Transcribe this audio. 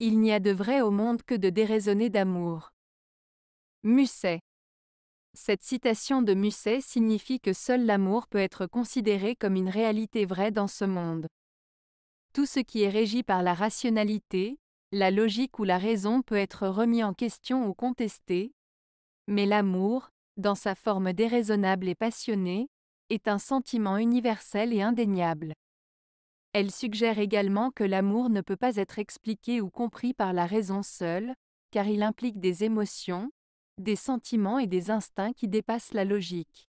Il n'y a de vrai au monde que de déraisonné d'amour. Musset. Cette citation de Musset signifie que seul l'amour peut être considéré comme une réalité vraie dans ce monde. Tout ce qui est régi par la rationalité, la logique ou la raison peut être remis en question ou contesté, mais l'amour, dans sa forme déraisonnable et passionnée, est un sentiment universel et indéniable. Elle suggère également que l'amour ne peut pas être expliqué ou compris par la raison seule, car il implique des émotions, des sentiments et des instincts qui dépassent la logique.